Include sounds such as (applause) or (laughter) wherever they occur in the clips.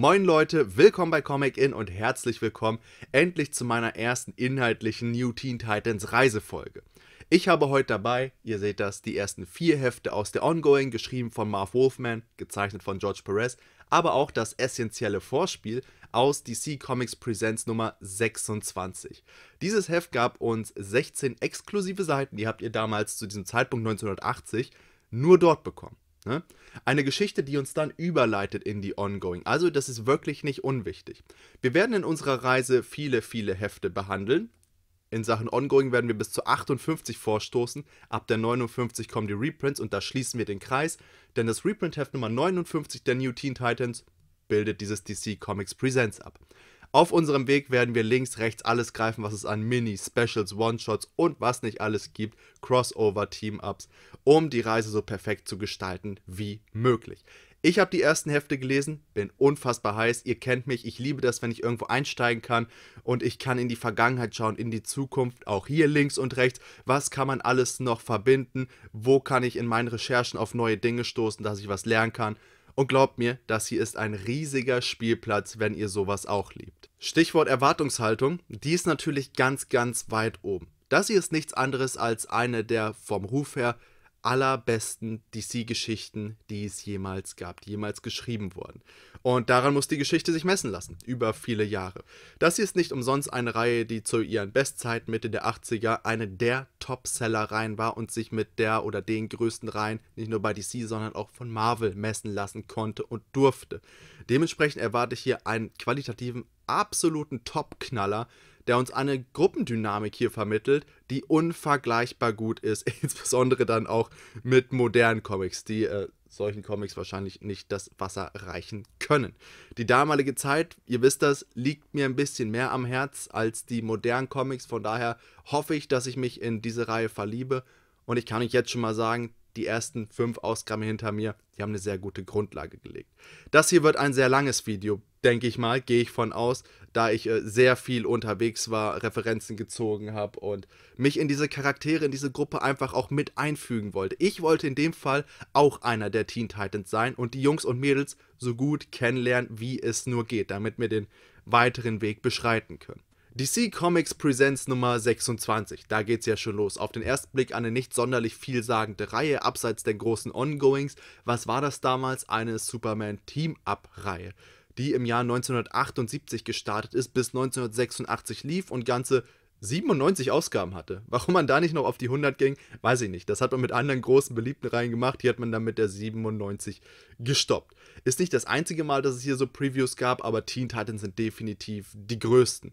Moin Leute, willkommen bei Comic In und herzlich willkommen endlich zu meiner ersten inhaltlichen New Teen Titans Reisefolge. Ich habe heute dabei, ihr seht das, die ersten vier Hefte aus der Ongoing, geschrieben von Marv Wolfman, gezeichnet von George Perez, aber auch das essentielle Vorspiel aus DC Comics Presents Nummer 26. Dieses Heft gab uns 16 exklusive Seiten, die habt ihr damals zu diesem Zeitpunkt 1980 nur dort bekommen. Ne? Eine Geschichte, die uns dann überleitet in die Ongoing. Also das ist wirklich nicht unwichtig. Wir werden in unserer Reise viele, viele Hefte behandeln. In Sachen Ongoing werden wir bis zu 58 vorstoßen. Ab der 59 kommen die Reprints und da schließen wir den Kreis, denn das Reprint-Heft Nummer 59 der New Teen Titans bildet dieses DC Comics Presents ab. Auf unserem Weg werden wir links, rechts alles greifen, was es an Mini, Specials, One-Shots und was nicht alles gibt, Crossover, Team-Ups, um die Reise so perfekt zu gestalten wie möglich. Ich habe die ersten Hefte gelesen, bin unfassbar heiß. Ihr kennt mich, ich liebe das, wenn ich irgendwo einsteigen kann und ich kann in die Vergangenheit schauen, in die Zukunft, auch hier links und rechts. Was kann man alles noch verbinden? Wo kann ich in meinen Recherchen auf neue Dinge stoßen, dass ich was lernen kann? Und glaubt mir, das hier ist ein riesiger Spielplatz, wenn ihr sowas auch liebt. Stichwort Erwartungshaltung, die ist natürlich ganz, ganz weit oben. Das hier ist nichts anderes als eine der vom Ruf her allerbesten DC-Geschichten, die es jemals gab, die jemals geschrieben wurden. Und daran muss die Geschichte sich messen lassen, über viele Jahre. Das hier ist nicht umsonst eine Reihe, die zu ihren Bestzeiten Mitte der 80er eine der Top-Seller-Reihen war und sich mit der oder den größten Reihen nicht nur bei DC, sondern auch von Marvel messen lassen konnte und durfte. Dementsprechend erwarte ich hier einen qualitativen absoluten Top-Knaller, der uns eine Gruppendynamik hier vermittelt, die unvergleichbar gut ist, (laughs) insbesondere dann auch mit modernen Comics, die äh, solchen Comics wahrscheinlich nicht das Wasser reichen können. Die damalige Zeit, ihr wisst das, liegt mir ein bisschen mehr am Herz als die modernen Comics, von daher hoffe ich, dass ich mich in diese Reihe verliebe und ich kann euch jetzt schon mal sagen, die ersten fünf Ausgaben hinter mir, die haben eine sehr gute Grundlage gelegt. Das hier wird ein sehr langes Video, denke ich mal, gehe ich von aus, da ich äh, sehr viel unterwegs war, Referenzen gezogen habe und mich in diese Charaktere, in diese Gruppe einfach auch mit einfügen wollte. Ich wollte in dem Fall auch einer der Teen Titans sein und die Jungs und Mädels so gut kennenlernen, wie es nur geht, damit wir den weiteren Weg beschreiten können. DC Comics Presents Nummer 26. Da geht's ja schon los. Auf den ersten Blick eine nicht sonderlich vielsagende Reihe, abseits der großen Ongoings. Was war das damals? Eine Superman Team-Up-Reihe, die im Jahr 1978 gestartet ist, bis 1986 lief und ganze 97 Ausgaben hatte. Warum man da nicht noch auf die 100 ging, weiß ich nicht. Das hat man mit anderen großen beliebten Reihen gemacht. Hier hat man dann mit der 97 gestoppt. Ist nicht das einzige Mal, dass es hier so Previews gab, aber Teen Titans sind definitiv die größten.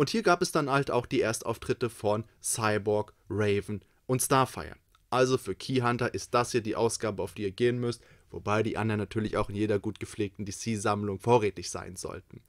Und hier gab es dann halt auch die Erstauftritte von Cyborg, Raven und Starfire. Also für Keyhunter ist das hier die Ausgabe, auf die ihr gehen müsst, wobei die anderen natürlich auch in jeder gut gepflegten DC-Sammlung vorrätig sein sollten.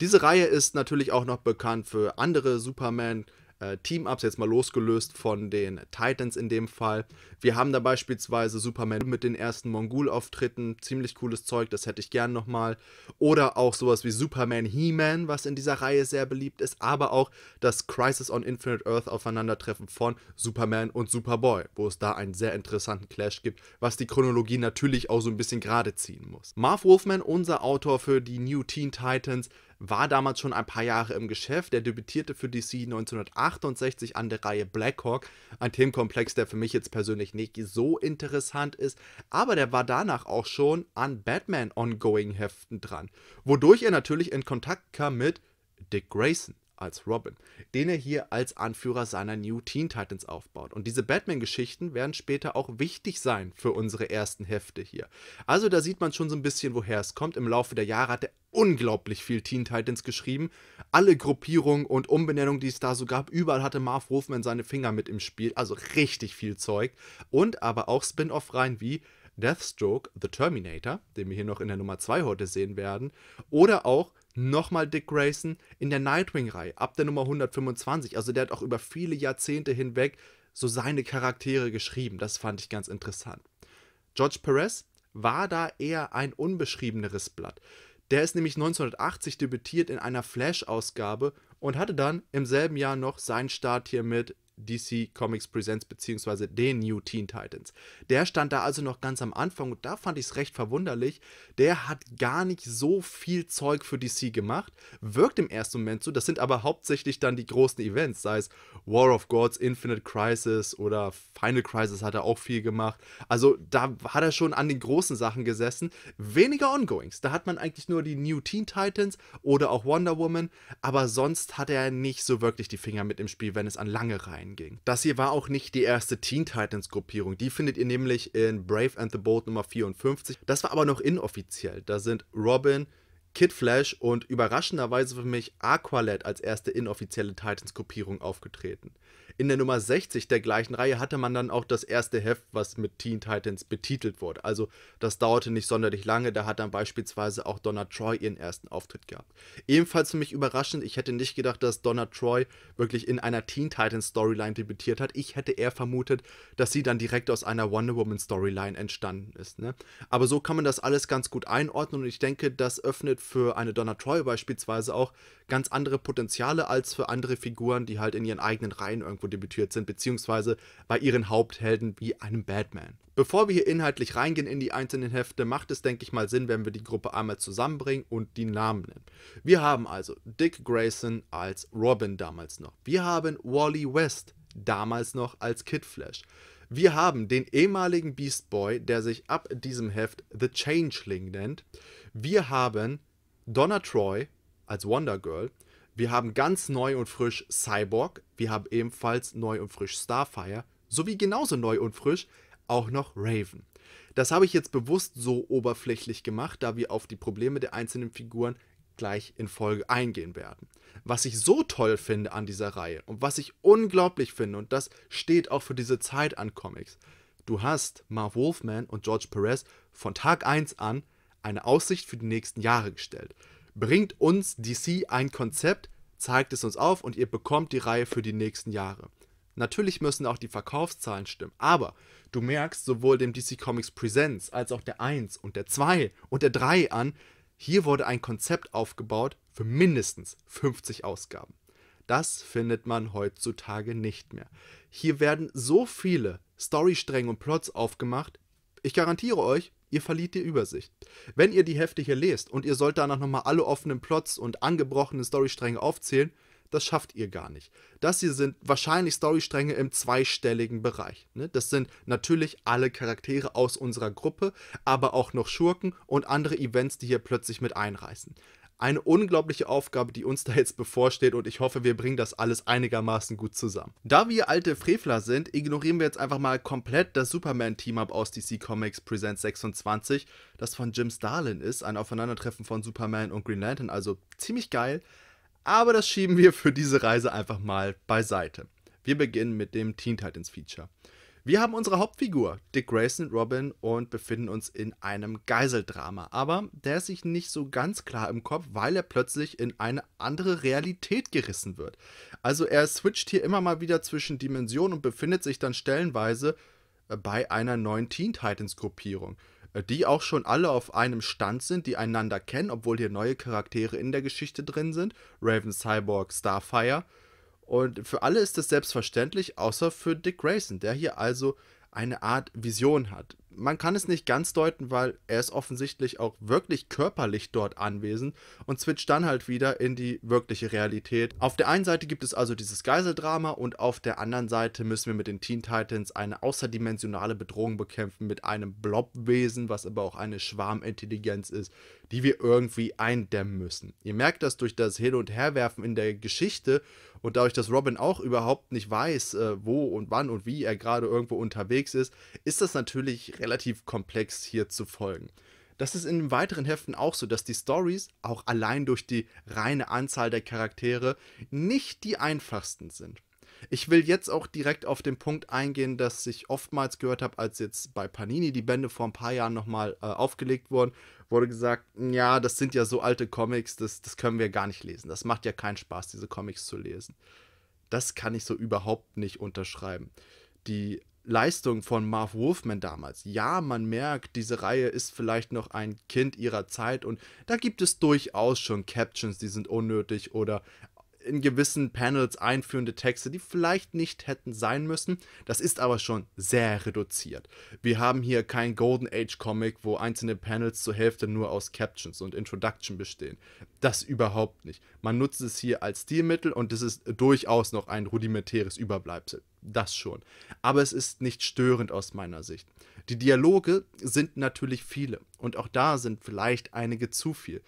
Diese Reihe ist natürlich auch noch bekannt für andere Superman, äh, Team-Ups, jetzt mal losgelöst von den Titans in dem Fall. Wir haben da beispielsweise Superman mit den ersten Mongol-Auftritten, ziemlich cooles Zeug, das hätte ich gern nochmal. Oder auch sowas wie Superman He-Man, was in dieser Reihe sehr beliebt ist, aber auch das Crisis on Infinite Earth aufeinandertreffen von Superman und Superboy, wo es da einen sehr interessanten Clash gibt, was die Chronologie natürlich auch so ein bisschen gerade ziehen muss. Marv Wolfman, unser Autor für die New Teen Titans, war damals schon ein paar Jahre im Geschäft. Er debütierte für DC 1968 an der Reihe Blackhawk, ein Themenkomplex, der für mich jetzt persönlich nicht so interessant ist, aber der war danach auch schon an Batman Ongoing Heften dran, wodurch er natürlich in Kontakt kam mit Dick Grayson als Robin, den er hier als Anführer seiner New Teen Titans aufbaut. Und diese Batman-Geschichten werden später auch wichtig sein für unsere ersten Hefte hier. Also da sieht man schon so ein bisschen, woher es kommt. Im Laufe der Jahre hat er unglaublich viel Teen Titans geschrieben. Alle Gruppierungen und Umbenennungen, die es da so gab, überall hatte Marv Rufman seine Finger mit im Spiel. Also richtig viel Zeug. Und aber auch Spin-off reihen wie Deathstroke, The Terminator, den wir hier noch in der Nummer 2 heute sehen werden. Oder auch nochmal Dick Grayson in der Nightwing-Reihe ab der Nummer 125. Also der hat auch über viele Jahrzehnte hinweg so seine Charaktere geschrieben. Das fand ich ganz interessant. George Perez war da eher ein unbeschriebeneres Blatt. Der ist nämlich 1980 debütiert in einer Flash-Ausgabe und hatte dann im selben Jahr noch seinen Start hier mit DC Comics Presents beziehungsweise den New Teen Titans. Der stand da also noch ganz am Anfang und da fand ich es recht verwunderlich. Der hat gar nicht so viel Zeug für DC gemacht, wirkt im ersten Moment so, das sind aber hauptsächlich dann die großen Events, sei es War of Gods, Infinite Crisis oder Final Crisis hat er auch viel gemacht. Also da hat er schon an den großen Sachen gesessen, weniger Ongoings. Da hat man eigentlich nur die New Teen Titans oder auch Wonder Woman, aber sonst hat er nicht so wirklich die Finger mit im Spiel, wenn es an lange Reihen einging. Das hier war auch nicht die erste Teen Titans Gruppierung. Die findet ihr nämlich in Brave and the Bold Nummer 54. Das war aber noch inoffiziell. Da sind Robin, Kid Flash und überraschenderweise für mich Aqualad als erste inoffizielle Titans-Kopierung aufgetreten. In der Nummer 60 der gleichen Reihe hatte man dann auch das erste Heft, was mit Teen Titans betitelt wurde. Also das dauerte nicht sonderlich lange, da hat dann beispielsweise auch Donna Troy ihren ersten Auftritt gehabt. Ebenfalls für mich überraschend, ich hätte nicht gedacht, dass Donna Troy wirklich in einer Teen Titans Storyline debütiert hat. Ich hätte eher vermutet, dass sie dann direkt aus einer Wonder Woman Storyline entstanden ist. Ne? Aber so kann man das alles ganz gut einordnen und ich denke, das öffnet für eine Donna Troy beispielsweise auch ganz andere Potenziale als für andere Figuren, die halt in ihren eigenen Reihen irgendwo debütiert sind, beziehungsweise bei ihren Haupthelden wie einem Batman. Bevor wir hier inhaltlich reingehen in die einzelnen Hefte, macht es, denke ich mal, Sinn, wenn wir die Gruppe einmal zusammenbringen und die Namen nennen. Wir haben also Dick Grayson als Robin damals noch. Wir haben Wally West damals noch als Kid Flash. Wir haben den ehemaligen Beast Boy, der sich ab diesem Heft The Changeling nennt. Wir haben Donna Troy als Wonder Girl. Wir haben ganz neu und frisch Cyborg. Wir haben ebenfalls neu und frisch Starfire. Sowie genauso neu und frisch auch noch Raven. Das habe ich jetzt bewusst so oberflächlich gemacht, da wir auf die Probleme der einzelnen Figuren gleich in Folge eingehen werden. Was ich so toll finde an dieser Reihe und was ich unglaublich finde, und das steht auch für diese Zeit an Comics, du hast Marv Wolfman und George Perez von Tag 1 an eine Aussicht für die nächsten Jahre gestellt. Bringt uns DC ein Konzept, zeigt es uns auf und ihr bekommt die Reihe für die nächsten Jahre. Natürlich müssen auch die Verkaufszahlen stimmen, aber du merkst sowohl dem DC Comics Presents als auch der 1 und der 2 und der 3 an, hier wurde ein Konzept aufgebaut für mindestens 50 Ausgaben. Das findet man heutzutage nicht mehr. Hier werden so viele Storystränge und Plots aufgemacht, ich garantiere euch, Ihr verliert die Übersicht. Wenn ihr die Hefte hier lest und ihr sollt danach nochmal alle offenen Plots und angebrochenen Storystränge aufzählen, das schafft ihr gar nicht. Das hier sind wahrscheinlich Storystränge im zweistelligen Bereich. Ne? Das sind natürlich alle Charaktere aus unserer Gruppe, aber auch noch Schurken und andere Events, die hier plötzlich mit einreißen eine unglaubliche Aufgabe, die uns da jetzt bevorsteht und ich hoffe, wir bringen das alles einigermaßen gut zusammen. Da wir alte Frevler sind, ignorieren wir jetzt einfach mal komplett das Superman-Team-Up aus DC Comics Presents 26, das von Jim Starlin ist, ein Aufeinandertreffen von Superman und Green Lantern, also ziemlich geil, aber das schieben wir für diese Reise einfach mal beiseite. Wir beginnen mit dem Teen Titans Feature. Wir haben unsere Hauptfigur, Dick Grayson und Robin, und befinden uns in einem Geiseldrama. Aber der ist sich nicht so ganz klar im Kopf, weil er plötzlich in eine andere Realität gerissen wird. Also er switcht hier immer mal wieder zwischen Dimensionen und befindet sich dann stellenweise äh, bei einer neuen Teen Titans Gruppierung äh, die auch schon alle auf einem Stand sind, die einander kennen, obwohl hier neue Charaktere in der Geschichte drin sind. Raven, Cyborg, Starfire. Und für alle ist das selbstverständlich, außer für Dick Grayson, der hier also eine Art Vision hat man kann es nicht ganz deuten, weil er ist offensichtlich auch wirklich körperlich dort anwesend und switcht dann halt wieder in die wirkliche Realität. Auf der einen Seite gibt es also dieses Geiseldrama und auf der anderen Seite müssen wir mit den Teen Titans eine außerdimensionale Bedrohung bekämpfen mit einem Blobwesen, was aber auch eine Schwarmintelligenz ist, die wir irgendwie eindämmen müssen. Ihr merkt das durch das Hin- und Herwerfen in der Geschichte und dadurch, dass Robin auch überhaupt nicht weiß, äh, wo und wann und wie er gerade irgendwo unterwegs ist, ist das natürlich relativ relativ komplex hier zu folgen. Das ist in den weiteren Heften auch so, dass die Stories auch allein durch die reine Anzahl der Charaktere nicht die einfachsten sind. Ich will jetzt auch direkt auf den Punkt eingehen, dass ich oftmals gehört habe, als jetzt bei Panini die Bände vor ein paar Jahren nochmal äh, aufgelegt wurden, wurde gesagt, ja, das sind ja so alte Comics, das, das können wir gar nicht lesen. Das macht ja keinen Spaß, diese Comics zu lesen. Das kann ich so überhaupt nicht unterschreiben. Die Leistung von Marv Wolfman damals. Ja, man merkt, diese Reihe ist vielleicht noch ein Kind ihrer Zeit und da gibt es durchaus schon Captions, die sind unnötig oder in gewissen Panels einführende Texte, die vielleicht nicht hätten sein müssen. Das ist aber schon sehr reduziert. Wir haben hier kein Golden Age Comic, wo einzelne Panels zur Hälfte nur aus Captions und Introduction bestehen. Das überhaupt nicht. Man nutzt es hier als Stilmittel und es ist durchaus noch ein rudimentäres Überbleibsel. Das schon. Aber es ist nicht störend aus meiner Sicht. Die Dialoge sind natürlich viele und auch da sind vielleicht einige zu viel.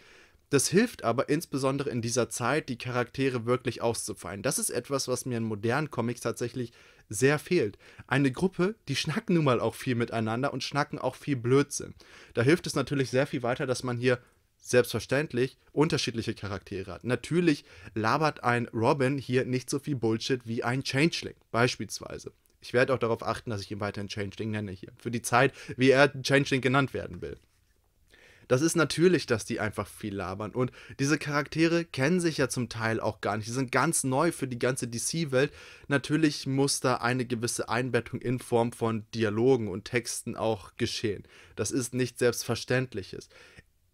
Das hilft aber insbesondere in dieser Zeit, die Charaktere wirklich auszufallen. Das ist etwas, was mir in modernen Comics tatsächlich sehr fehlt. Eine Gruppe, die schnacken nun mal auch viel miteinander und schnacken auch viel Blödsinn. Da hilft es natürlich sehr viel weiter, dass man hier selbstverständlich unterschiedliche Charaktere hat. Natürlich labert ein Robin hier nicht so viel Bullshit wie ein Changeling, beispielsweise. Ich werde auch darauf achten, dass ich ihn weiterhin Changeling nenne hier. Für die Zeit, wie er Changeling genannt werden will. Das ist natürlich, dass die einfach viel labern. Und diese Charaktere kennen sich ja zum Teil auch gar nicht. Die sind ganz neu für die ganze DC-Welt. Natürlich muss da eine gewisse Einbettung in Form von Dialogen und Texten auch geschehen. Das ist nichts Selbstverständliches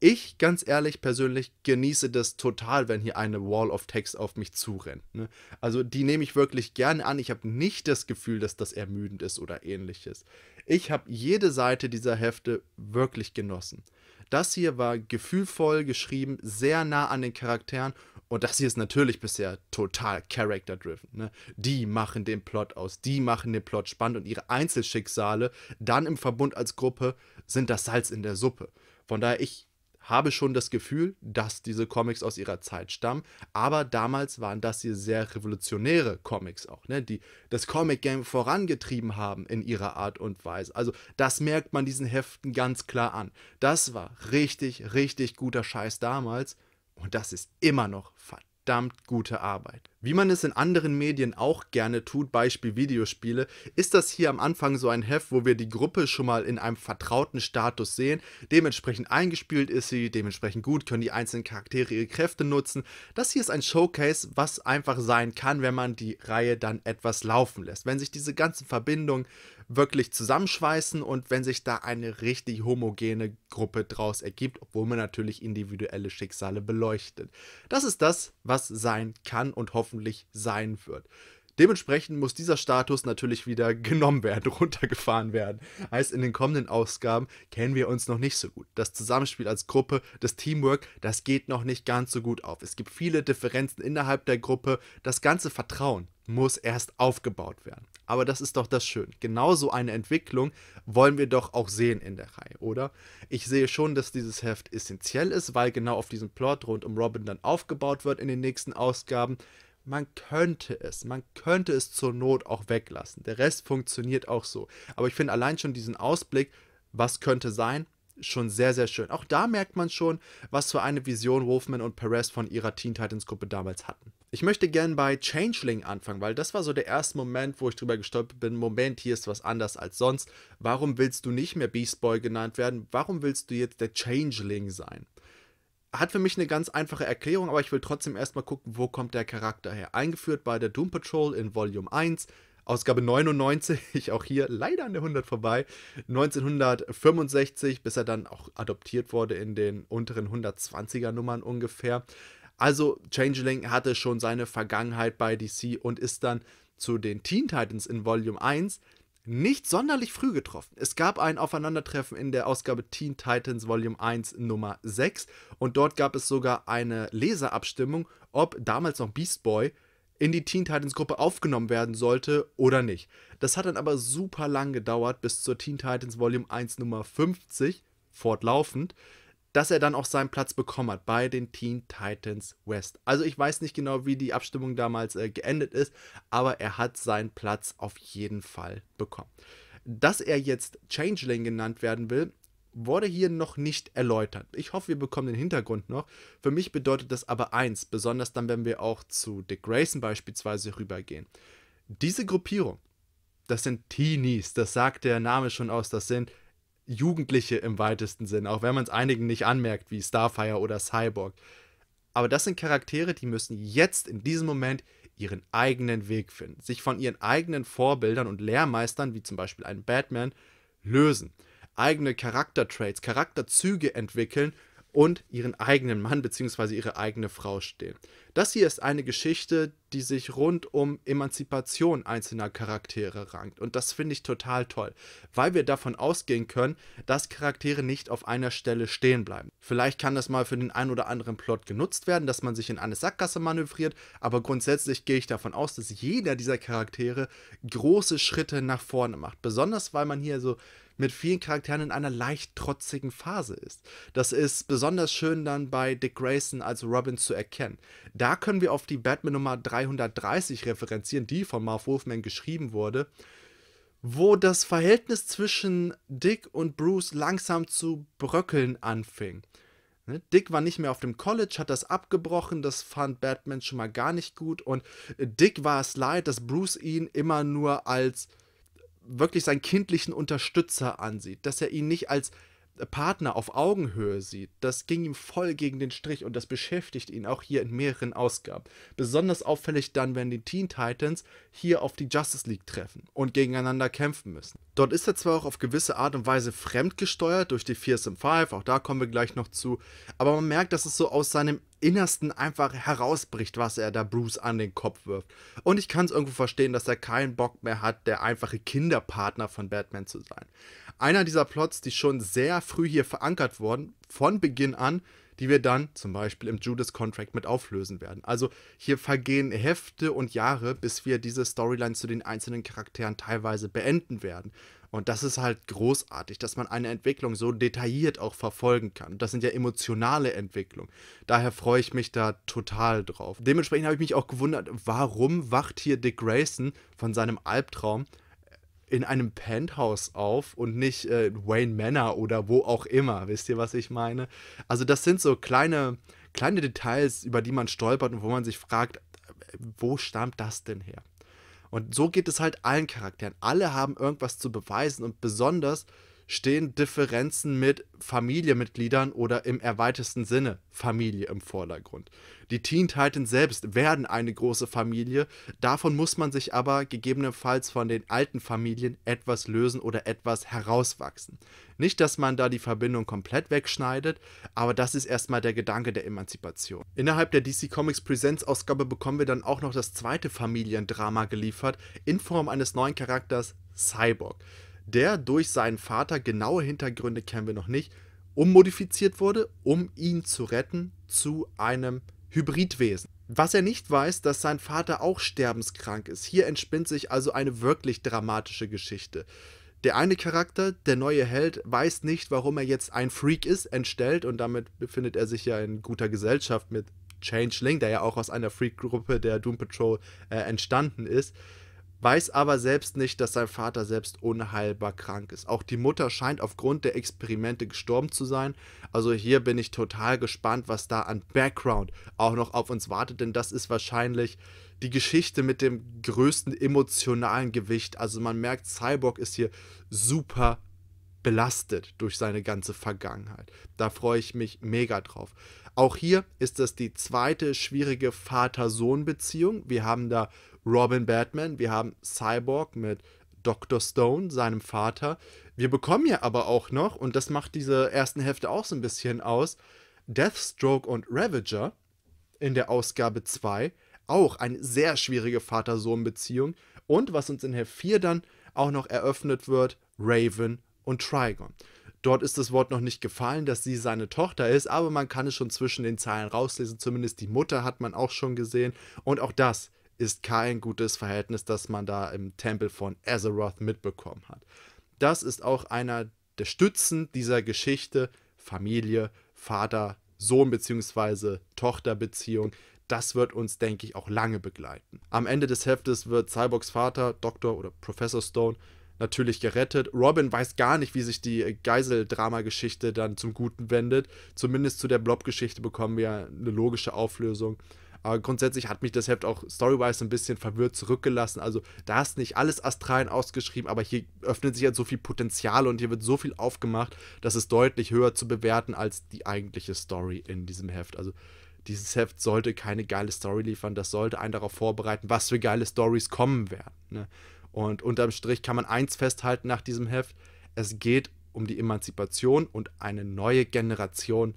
ich ganz ehrlich persönlich genieße das total, wenn hier eine Wall of Text auf mich zurennt. Ne? Also die nehme ich wirklich gerne an. Ich habe nicht das Gefühl, dass das ermüdend ist oder ähnliches. Ich habe jede Seite dieser Hefte wirklich genossen. Das hier war gefühlvoll geschrieben, sehr nah an den Charakteren und das hier ist natürlich bisher total character-driven. Ne? Die machen den Plot aus, die machen den Plot spannend und ihre Einzelschicksale dann im Verbund als Gruppe sind das Salz in der Suppe. Von daher, ich habe schon das Gefühl, dass diese Comics aus ihrer Zeit stammen, aber damals waren das hier sehr revolutionäre Comics auch, ne, die das Comic-Game vorangetrieben haben in ihrer Art und Weise. Also das merkt man diesen Heften ganz klar an. Das war richtig, richtig guter Scheiß damals und das ist immer noch verdammt verdammt gute Arbeit. Wie man es in anderen Medien auch gerne tut, Beispiel Videospiele, ist das hier am Anfang so ein Heft, wo wir die Gruppe schon mal in einem vertrauten Status sehen. Dementsprechend eingespielt ist sie, dementsprechend gut können die einzelnen Charaktere ihre Kräfte nutzen. Das hier ist ein Showcase, was einfach sein kann, wenn man die Reihe dann etwas laufen lässt. Wenn sich diese ganzen Verbindungen wirklich zusammenschweißen und wenn sich da eine richtig homogene Gruppe draus ergibt, obwohl man natürlich individuelle Schicksale beleuchtet. Das ist das, was sein kann und hoffentlich sein wird. Dementsprechend muss dieser Status natürlich wieder genommen werden, (laughs) runtergefahren werden. Heißt, in den kommenden Ausgaben kennen wir uns noch nicht so gut. Das Zusammenspiel als Gruppe, das Teamwork, das geht noch nicht ganz so gut auf. Es gibt viele Differenzen innerhalb der Gruppe. Das ganze Vertrauen muss erst aufgebaut werden. Aber das ist doch das Schöne. Genauso eine Entwicklung wollen wir doch auch sehen in der Reihe, oder? Ich sehe schon, dass dieses Heft essentiell ist, weil genau auf diesem Plot rund um Robin dann aufgebaut wird in den nächsten Ausgaben man könnte es, man könnte es zur Not auch weglassen. Der Rest funktioniert auch so. Aber ich finde allein schon diesen Ausblick, was könnte sein, schon sehr, sehr schön. Auch da merkt man schon, was für eine Vision Wolfman und Perez von ihrer Teen Titans Gruppe damals hatten. Ich möchte gern bei Changeling anfangen, weil das war so der erste Moment, wo ich drüber gestolpert bin. Moment, hier ist was anders als sonst. Warum willst du nicht mehr Beast Boy genannt werden? Warum willst du jetzt der Changeling sein? hat für mich eine ganz einfache Erklärung, aber ich will trotzdem erstmal gucken, wo kommt der Charakter her. Eingeführt bei der Doom Patrol in Volume 1, Ausgabe 99, (laughs) auch hier leider an der 100 vorbei, 1965, bis er dann auch adoptiert wurde in den unteren 120er Nummern ungefähr. Also Changeling hatte schon seine Vergangenheit bei DC und ist dann zu den Teen Titans in Volume 1 nicht sonderlich früh getroffen. Es gab ein Aufeinandertreffen in der Ausgabe Teen Titans Volume 1 Nummer 6 und dort gab es sogar eine Leserabstimmung, ob damals noch Beast Boy in die Teen Titans Gruppe aufgenommen werden sollte oder nicht. Das hat dann aber super lang gedauert bis zur Teen Titans Volume 1 Nummer 50 fortlaufend dass er dann auch seinen Platz bekommen hat bei den Teen Titans West. Also ich weiß nicht genau, wie die Abstimmung damals äh, geendet ist, aber er hat seinen Platz auf jeden Fall bekommen. Dass er jetzt Changeling genannt werden will, wurde hier noch nicht erläutert. Ich hoffe, wir bekommen den Hintergrund noch. Für mich bedeutet das aber eins, besonders dann, wenn wir auch zu Dick Grayson beispielsweise rübergehen. Diese Gruppierung, das sind Teenies, das sagt der Name schon aus, das sind Jugendliche im weitesten Sinn, auch wenn man es einigen nicht anmerkt, wie Starfire oder Cyborg. Aber das sind Charaktere, die müssen jetzt in diesem Moment ihren eigenen Weg finden, sich von ihren eigenen Vorbildern und Lehrmeistern, wie zum Beispiel einem Batman, lösen, eigene Charaktertraits, Charakterzüge entwickeln und ihren eigenen Mann bzw. ihre eigene Frau stehen. Das hier ist eine Geschichte, die sich rund um Emanzipation einzelner Charaktere rankt. Und das finde ich total toll, weil wir davon ausgehen können, dass Charaktere nicht auf einer Stelle stehen bleiben. Vielleicht kann das mal für den einen oder anderen Plot genutzt werden, dass man sich in eine Sackgasse manövriert, aber grundsätzlich gehe ich davon aus, dass jeder dieser Charaktere große Schritte nach vorne macht. Besonders weil man hier so mit vielen Charakteren in einer leicht trotzigen Phase ist. Das ist besonders schön dann bei Dick Grayson als Robin zu erkennen. Da können wir auf die Batman Nummer 330 referenzieren, die von Marv Wolfman geschrieben wurde, wo das Verhältnis zwischen Dick und Bruce langsam zu bröckeln anfing. Ne, Dick war nicht mehr auf dem College, hat das abgebrochen, das fand Batman schon mal gar nicht gut und Dick war es leid, dass Bruce ihn immer nur als wirklich seinen kindlichen Unterstützer ansieht, dass er ihn nicht als Partner auf Augenhöhe sieht, das ging ihm voll gegen den Strich und das beschäftigt ihn auch hier in mehreren Ausgaben. Besonders auffällig dann, wenn die Teen Titans hier auf die Justice League treffen und gegeneinander kämpfen müssen. Dort ist er zwar auch auf gewisse Art und Weise fremdgesteuert durch die Fearsome Five, auch da kommen wir gleich noch zu, aber man merkt, dass es so aus seinem Innersten einfach herausbricht, was er da Bruce an den Kopf wirft. Und ich kann es irgendwo verstehen, dass er keinen Bock mehr hat, der einfache Kinderpartner von Batman zu sein. Einer dieser Plots, die schon sehr früh hier verankert wurden, von Beginn an, die wir dann zum Beispiel im Judas Contract mit auflösen werden. Also hier vergehen Hefte und Jahre, bis wir diese Storyline zu den einzelnen Charakteren teilweise beenden werden. Und das ist halt großartig, dass man eine Entwicklung so detailliert auch verfolgen kann. Das sind ja emotionale Entwicklungen. Daher freue ich mich da total drauf. Dementsprechend habe ich mich auch gewundert, warum wacht hier Dick Grayson von seinem Albtraum äh, in einem Penthouse auf und nicht äh, Wayne Manor oder wo auch immer. Wisst ihr, was ich meine? Also das sind so kleine, kleine Details, über die man stolpert und wo man sich fragt, äh, wo stammt das denn her? Und so geht es halt allen Charakteren. Alle haben irgendwas zu beweisen und besonders stehen Differenzen mit Familienmitgliedern oder im erweiterten Sinne Familie im Vordergrund. Die Teen Titans selbst werden eine große Familie, davon muss man sich aber gegebenenfalls von den alten Familien etwas lösen oder etwas herauswachsen. Nicht, dass man da die Verbindung komplett wegschneidet, aber das ist erstmal der Gedanke der Emanzipation. Innerhalb der DC Comics Presents Ausgabe bekommen wir dann auch noch das zweite Familiendrama geliefert, in Form eines neuen Charakters Cyborg der durch seinen Vater, genaue Hintergründe kennen wir noch nicht, ummodifiziert wurde, um ihn zu retten zu einem Hybridwesen. Was er nicht weiß, dass sein Vater auch sterbenskrank ist. Hier entspinnt sich also eine wirklich dramatische Geschichte. Der eine Charakter, der neue Held, weiß nicht, warum er jetzt ein Freak ist, entstellt und damit befindet er sich ja in guter Gesellschaft mit Changeling, der ja auch aus einer Freak-Gruppe der Doom Patrol äh, entstanden ist weiß aber selbst nicht, dass sein Vater selbst unheilbar krank ist. Auch die Mutter scheint aufgrund der Experimente gestorben zu sein. Also hier bin ich total gespannt, was da an Background auch noch auf uns wartet, denn das ist wahrscheinlich die Geschichte mit dem größten emotionalen Gewicht. Also man merkt, Cyborg ist hier super belastet durch seine ganze Vergangenheit. Da freue ich mich mega drauf. Auch hier ist das die zweite schwierige Vater-Sohn-Beziehung. Wir haben da Robin Batman, wir haben Cyborg mit Dr. Stone, seinem Vater. Wir bekommen ja aber auch noch, und das macht diese ersten Hälfte auch so ein bisschen aus, Deathstroke und Ravager in der Ausgabe 2. Auch eine sehr schwierige Vater-Sohn-Beziehung. Und was uns in Heft 4 dann auch noch eröffnet wird, Raven und Trigon. Dort ist das Wort noch nicht gefallen, dass sie seine Tochter ist, aber man kann es schon zwischen den Zeilen rauslesen. Zumindest die Mutter hat man auch schon gesehen. Und auch das ist kein gutes Verhältnis, das man da im Tempel von Azeroth mitbekommen hat. Das ist auch einer der Stützen dieser Geschichte, Familie, Vater, Sohn bzw. Tochterbeziehung. Das wird uns, denke ich, auch lange begleiten. Am Ende des Heftes wird Cyborgs Vater, Dr. oder Professor Stone, natürlich gerettet. Robin weiß gar nicht, wie sich die geisel geschichte dann zum Guten wendet. Zumindest zu der Blob-Geschichte bekommen wir eine logische Auflösung. Aber grundsätzlich hat mich das Heft auch storywise ein bisschen verwirrt zurückgelassen. Also da ist nicht alles Astralen ausgeschrieben, aber hier öffnet sich halt so viel Potenzial und hier wird so viel aufgemacht, dass es deutlich höher zu bewerten als die eigentliche Story in diesem Heft. Also dieses Heft sollte keine geile Story liefern, das sollte einen darauf vorbereiten, was für geile Stories kommen werden. Ne? Und unterm Strich kann man eins festhalten nach diesem Heft, es geht um die Emanzipation und eine neue Generation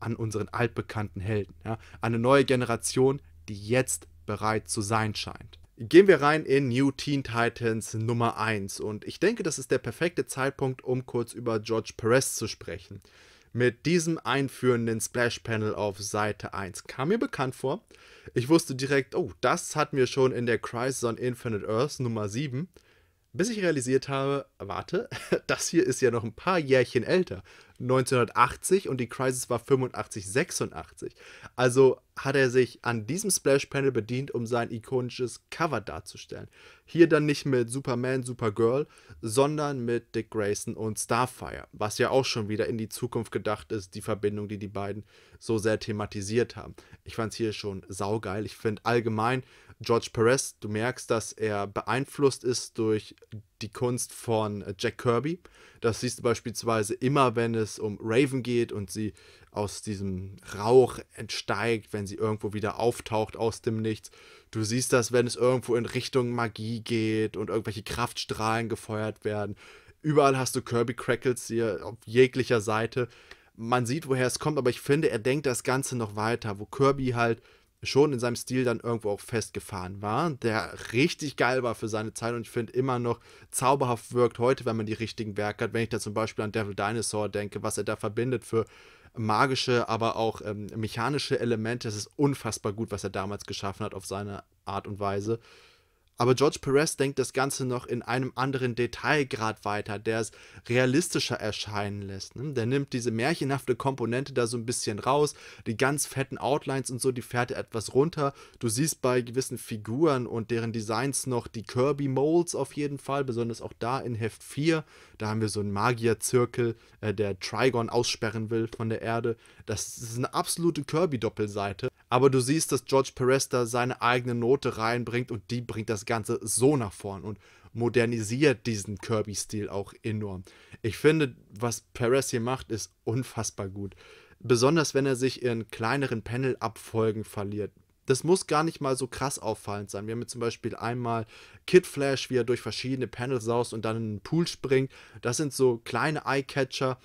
an unseren altbekannten Helden, ja, eine neue Generation, die jetzt bereit zu sein scheint. Gehen wir rein in New Teen Titans Nummer 1 und ich denke, das ist der perfekte Zeitpunkt, um kurz über George Perez zu sprechen. Mit diesem einführenden Splash-Panel auf Seite 1 kam mir bekannt vor. Ich wusste direkt, oh, das hatten wir schon in der Crisis on Infinite Earth Nummer 7 bis ich realisiert habe, warte, (laughs) das hier ist ja noch ein paar Jährchen älter. 1980 und die Crisis war 85, 86. Also hat er sich an diesem Splash-Panel bedient, um sein ikonisches Cover darzustellen. Hier dann nicht mit Superman, Supergirl, sondern mit Dick Grayson und Starfire, was ja auch schon wieder in die Zukunft gedacht ist, die Verbindung, die die beiden so sehr thematisiert haben. Ich fand es hier schon saugeil. Ich finde allgemein, George Perez, du merkst, dass er beeinflusst ist durch die Kunst von äh, Jack Kirby. Das siehst du beispielsweise immer, wenn es um Raven geht und sie aus diesem Rauch entsteigt, wenn sie irgendwo wieder auftaucht aus dem Nichts. Du siehst das, wenn es irgendwo in Richtung Magie geht und irgendwelche Kraftstrahlen gefeuert werden. Überall hast du Kirby Crackles hier auf jeglicher Seite. Man sieht, woher es kommt, aber ich finde, er denkt das Ganze noch weiter, wo Kirby halt schon in seinem Stil dann irgendwo auch festgefahren war, der richtig geil war für seine Zeit und ich finde immer noch zauberhaft wirkt heute, wenn man die richtigen Werke hat. Wenn ich da zum Beispiel an Devil Dinosaur denke, was er da verbindet für magische, aber auch ähm, mechanische Elemente, das ist unfassbar gut, was er damals geschaffen hat auf seine Art und Weise. Aber George Perez denkt das Ganze noch in einem anderen Detailgrad weiter, der es realistischer erscheinen lässt. Ne? Der nimmt diese märchenhafte Komponente da so ein bisschen raus, die ganz fetten Outlines und so, die fährt er etwas runter. Du siehst bei gewissen Figuren und deren Designs noch die Kirby-Molds auf jeden Fall, besonders auch da in Heft 4, da haben wir so einen Magierzirkel, äh, der Trigon aussperren will von der Erde. Das ist eine absolute Kirby-Doppelseite. Aber du siehst, dass George Perez da seine eigene Note reinbringt und die bringt das Ganze so nach vorn und modernisiert diesen Kirby-Stil auch enorm. Ich finde, was Perez hier macht, ist unfassbar gut besonders wenn er sich in kleineren Panel-Abfolgen verliert das muss gar nicht mal so krass auffallend sein. Wir haben jetzt zum Beispiel einmal Kid Flash, wie er durch verschiedene Panels saust und dann in den Pool springt. Das sind so kleine Eyecatcher,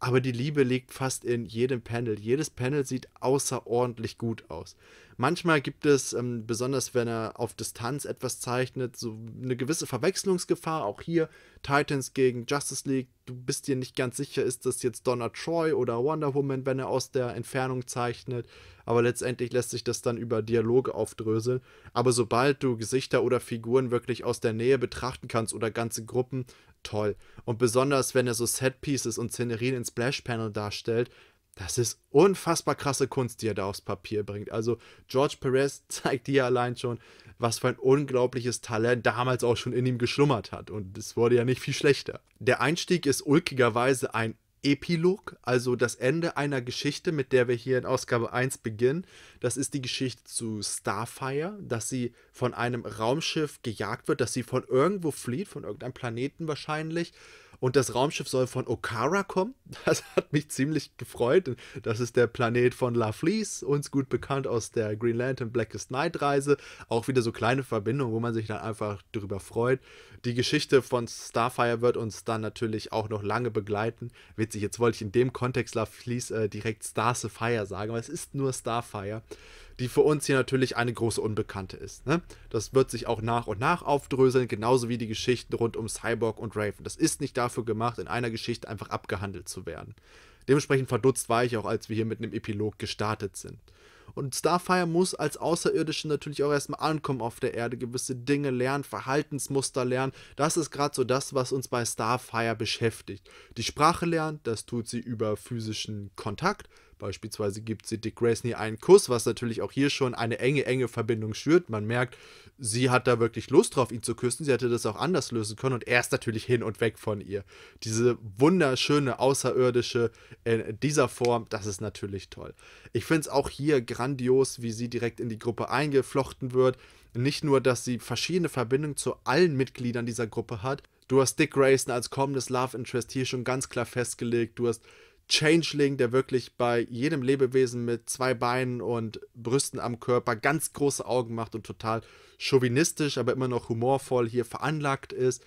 aber die Liebe liegt fast in jedem Panel. Jedes Panel sieht außerordentlich gut aus. Manchmal gibt es, ähm, besonders wenn er auf Distanz etwas zeichnet, so eine gewisse Verwechslungsgefahr. Auch hier Titans gegen Justice League. Du bist dir nicht ganz sicher, ist das jetzt Donna Troy oder Wonder Woman, wenn er aus der Entfernung zeichnet. Aber letztendlich lässt sich das dann über Dialoge aufdröseln. Aber sobald du Gesichter oder Figuren wirklich aus der Nähe betrachten kannst oder ganze Gruppen, toll. Und besonders, wenn er so Setpieces und Szenerien in Splash-Panel darstellt, das ist unfassbar krasse Kunst, die er da aufs Papier bringt. Also George Perez (laughs) zeigt dir allein schon, was für ein unglaubliches Talent damals auch schon in ihm geschlummert hat. Und es wurde ja nicht viel schlechter. Der Einstieg ist ulkigerweise ein Epilog, also das Ende einer Geschichte, mit der wir hier in Ausgabe 1 beginnen. Das ist die Geschichte zu Starfire, dass sie von einem Raumschiff gejagt wird, dass sie von irgendwo flieht, von irgendeinem Planeten wahrscheinlich und das Raumschiff soll von Okara kommen. (laughs) Das hat mich ziemlich gefreut. Das ist der Planet von La Fleece, uns gut bekannt aus der Green Lantern Blackest Night Reise. Auch wieder so kleine Verbindungen, wo man sich dann einfach darüber freut die Geschichte von Starfire wird uns dann natürlich auch noch lange begleiten. Witzig, jetzt wollte ich in dem Kontext La Fleece äh, direkt Starfire sagen, aber es ist nur Starfire, die für uns hier natürlich eine große Unbekannte ist. Ne? Das wird sich auch nach und nach aufdröseln, genauso wie die Geschichten rund um Cyborg und Raven. Das ist nicht dafür gemacht, in einer Geschichte einfach abgehandelt zu werden. Dementsprechend verdutzt war ich auch, als wir hier mit einem Epilog gestartet sind. Und Starfire muss als Außerirdische natürlich auch erstmal ankommen auf der Erde, gewisse Dinge lernen, Verhaltensmuster lernen. Das ist gerade so das, was uns bei Starfire beschäftigt. Die Sprache lernen, das tut sie über physischen Kontakt. Beispielsweise gibt sie Dick Grayson hier einen Kuss, was natürlich auch hier schon eine enge, enge Verbindung schürt. Man merkt, sie hat da wirklich Lust drauf, ihn zu küssen. Sie hätte das auch anders lösen können und er ist natürlich hin und weg von ihr. Diese wunderschöne Außerirdische in äh, dieser Form, das ist natürlich toll. Ich finde es auch hier grandios, wie sie direkt in die Gruppe eingeflochten wird. Nicht nur, dass sie verschiedene Verbindungen zu allen Mitgliedern dieser Gruppe hat. Du hast Dick Grayson als kommendes Love Interest hier schon ganz klar festgelegt. Du hast Changeling, der wirklich bei jedem Lebewesen mit zwei Beinen und Brüsten am Körper ganz große Augen macht und total chauvinistisch, aber immer noch humorvoll hier veranlagt ist.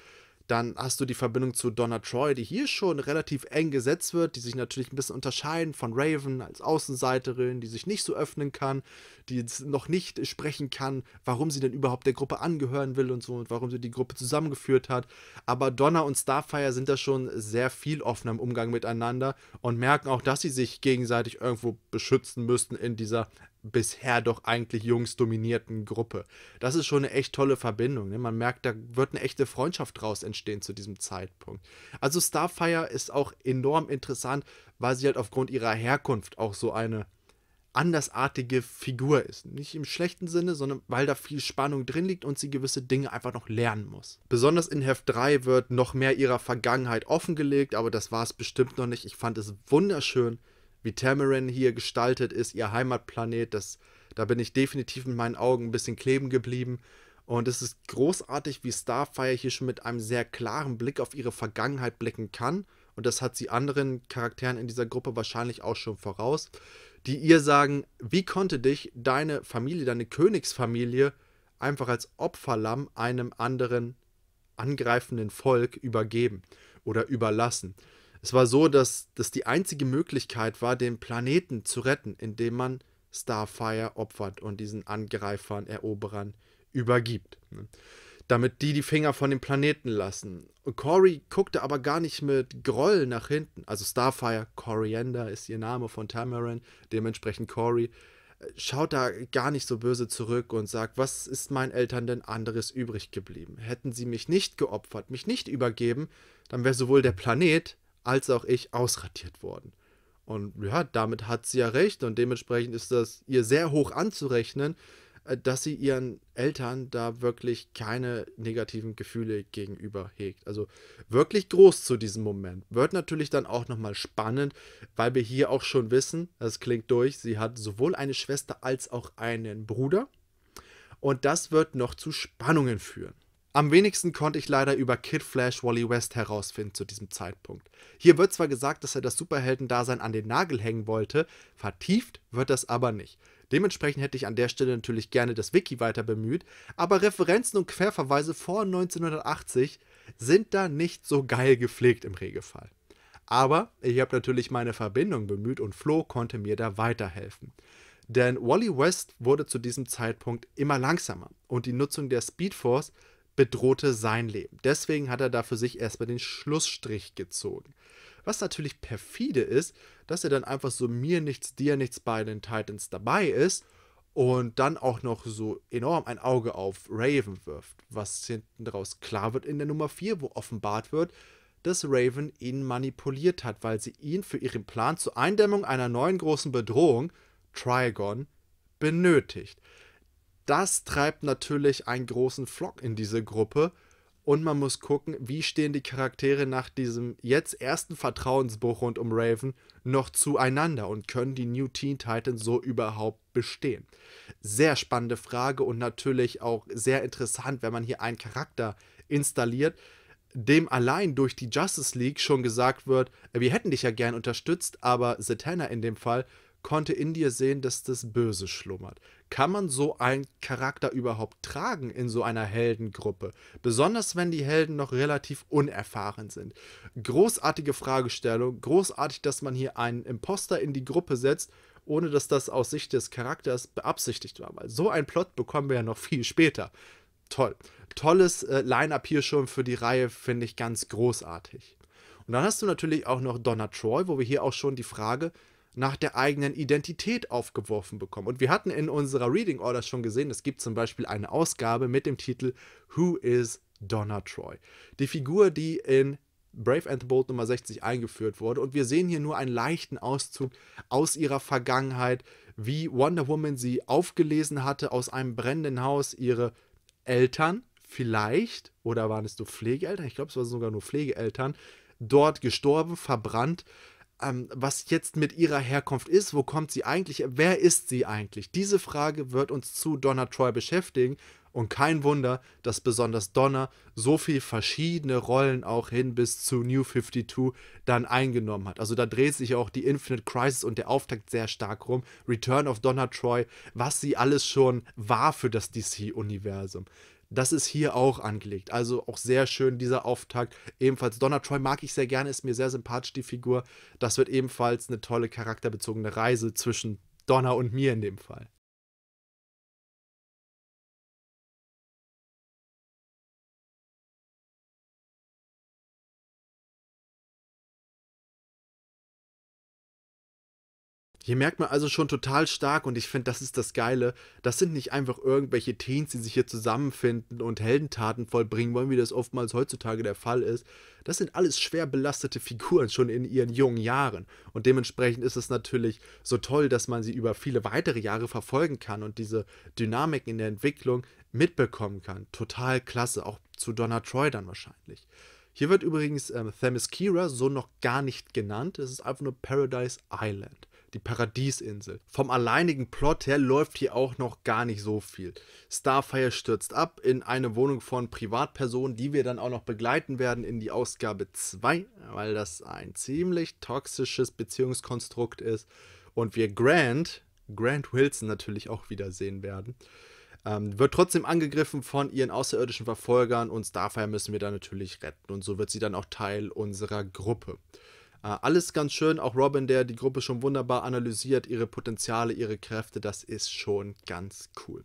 Dann hast du die Verbindung zu Donna Troy, die hier schon relativ eng gesetzt wird, die sich natürlich ein bisschen unterscheiden von Raven als Außenseiterin, die sich nicht so öffnen kann, die noch nicht sprechen kann, warum sie denn überhaupt der Gruppe angehören will und so und warum sie die Gruppe zusammengeführt hat. Aber Donna und Starfire sind da schon sehr viel offener im Umgang miteinander und merken auch, dass sie sich gegenseitig irgendwo beschützen müssten in dieser bisher doch eigentlich Jungs dominierten Gruppe. Das ist schon eine echt tolle Verbindung. Ne? Man merkt, da wird eine echte Freundschaft draus entstehen zu diesem Zeitpunkt. Also Starfire ist auch enorm interessant, weil sie halt aufgrund ihrer Herkunft auch so eine andersartige Figur ist. Nicht im schlechten Sinne, sondern weil da viel Spannung drin liegt und sie gewisse Dinge einfach noch lernen muss. Besonders in Heft 3 wird noch mehr ihrer Vergangenheit offengelegt, aber das war es bestimmt noch nicht. Ich fand es wunderschön, wie Tamarin hier gestaltet ist, ihr Heimatplanet, das, da bin ich definitiv mit meinen Augen ein bisschen kleben geblieben. Und es ist großartig, wie Starfire hier schon mit einem sehr klaren Blick auf ihre Vergangenheit blicken kann. Und das hat sie anderen Charakteren in dieser Gruppe wahrscheinlich auch schon voraus, die ihr sagen, wie konnte dich deine Familie, deine Königsfamilie einfach als Opferlamm einem anderen angreifenden Volk übergeben oder überlassen. Es war so, dass das die einzige Möglichkeit war, den Planeten zu retten, indem man Starfire opfert und diesen Angreifern, Eroberern übergibt. Ne? Damit die die Finger von dem Planeten lassen. Cory guckte aber gar nicht mit Groll nach hinten. Also Starfire, Coriander ist ihr Name von Tamarin, dementsprechend Cory äh, schaut da gar nicht so böse zurück und sagt, was ist meinen Eltern denn anderes übrig geblieben? Hätten sie mich nicht geopfert, mich nicht übergeben, dann wäre sowohl der Planet als auch ich ausratiert worden. Und ja, damit hat sie ja recht und dementsprechend ist das ihr sehr hoch anzurechnen, äh, dass sie ihren Eltern da wirklich keine negativen Gefühle gegenüber hegt. Also wirklich groß zu diesem Moment. Wird natürlich dann auch nochmal spannend, weil wir hier auch schon wissen, das klingt durch, sie hat sowohl eine Schwester als auch einen Bruder. Und das wird noch zu Spannungen führen. Am wenigsten konnte ich leider über Kid Flash Wally West herausfinden zu diesem Zeitpunkt. Hier wird zwar gesagt, dass er das Superheldendasein an den Nagel hängen wollte, vertieft wird das aber nicht. Dementsprechend hätte ich an der Stelle natürlich gerne das Wiki weiter bemüht, aber Referenzen und Querverweise vor 1980 sind da nicht so geil gepflegt im Regelfall. Aber ich habe natürlich meine Verbindung bemüht und Flo konnte mir da weiterhelfen. Denn Wally West wurde zu diesem Zeitpunkt immer langsamer und die Nutzung der Speedforce bedrohte sein Leben. Deswegen hat er da für sich erstmal den Schlussstrich gezogen. Was natürlich perfide ist, dass er dann einfach so mir nichts, dir nichts bei den Titans dabei ist und dann auch noch so enorm ein Auge auf Raven wirft, was hinten draus klar wird in der Nummer 4, wo offenbart wird, dass Raven ihn manipuliert hat, weil sie ihn für ihren Plan zur Eindämmung einer neuen großen Bedrohung, Trigon, benötigt. Das treibt natürlich einen großen Flock in diese Gruppe. Und man muss gucken, wie stehen die Charaktere nach diesem jetzt ersten Vertrauensbruch rund um Raven noch zueinander und können die New Teen Titans so überhaupt bestehen? Sehr spannende Frage und natürlich auch sehr interessant, wenn man hier einen Charakter installiert, dem allein durch die Justice League schon gesagt wird, wir hätten dich ja gern unterstützt, aber Zatanna in dem Fall konnte in dir sehen, dass das Böse schlummert. Kann man so einen Charakter überhaupt tragen in so einer Heldengruppe? Besonders wenn die Helden noch relativ unerfahren sind. Großartige Fragestellung, großartig, dass man hier einen Imposter in die Gruppe setzt, ohne dass das aus Sicht des Charakters beabsichtigt war. Weil so einen Plot bekommen wir ja noch viel später. Toll. Tolles äh, Line-Up hier schon für die Reihe, finde ich ganz großartig. Und dann hast du natürlich auch noch Donna Troy, wo wir hier auch schon die Frage nach der eigenen Identität aufgeworfen bekommen. Und wir hatten in unserer Reading Order schon gesehen, es gibt zum Beispiel eine Ausgabe mit dem Titel Who is Donna Troy? Die Figur, die in Brave and the Bold Nummer 60 eingeführt wurde. Und wir sehen hier nur einen leichten Auszug aus ihrer Vergangenheit, wie Wonder Woman sie aufgelesen hatte aus einem brennenden Haus, ihre Eltern vielleicht, oder waren es nur Pflegeeltern? Ich glaube, es waren sogar nur Pflegeeltern, dort gestorben, verbrannt ähm, was jetzt mit ihrer Herkunft ist, wo kommt sie eigentlich, wer ist sie eigentlich? Diese Frage wird uns zu Donna Troy beschäftigen und kein Wunder, dass besonders Donna so viel verschiedene Rollen auch hin bis zu New 52 dann eingenommen hat. Also da dreht sich auch die Infinite Crisis und der Auftakt sehr stark rum. Return of Donna Troy, was sie alles schon war für das DC-Universum. Das ist hier auch angelegt. Also auch sehr schön dieser Auftakt. Ebenfalls Donna Troy mag ich sehr gerne, ist mir sehr sympathisch die Figur. Das wird ebenfalls eine tolle charakterbezogene Reise zwischen Donna und mir in dem Fall. Hier merkt man also schon total stark, und ich finde, das ist das Geile, das sind nicht einfach irgendwelche Teens, die sich hier zusammenfinden und Heldentaten vollbringen wollen, wie das oftmals heutzutage der Fall ist. Das sind alles schwer belastete Figuren schon in ihren jungen Jahren. Und dementsprechend ist es natürlich so toll, dass man sie über viele weitere Jahre verfolgen kann und diese Dynamiken in der Entwicklung mitbekommen kann. Total klasse, auch zu Donna Troy dann wahrscheinlich. Hier wird übrigens ähm, Kira so noch gar nicht genannt, es ist einfach nur Paradise Island die Paradiesinsel. Vom alleinigen Plot her läuft hier auch noch gar nicht so viel. Starfire stürzt ab in eine Wohnung von Privatpersonen, die wir dann auch noch begleiten werden in die Ausgabe 2, weil das ein ziemlich toxisches Beziehungskonstrukt ist und wir Grant, Grant Wilson natürlich auch wiedersehen werden. Ähm, wird trotzdem angegriffen von ihren außerirdischen Verfolgern und Starfire müssen wir dann natürlich retten und so wird sie dann auch Teil unserer Gruppe. Äh, alles ganz schön, auch Robin, der die Gruppe schon wunderbar analysiert, ihre Potenziale, ihre Kräfte, das ist schon ganz cool.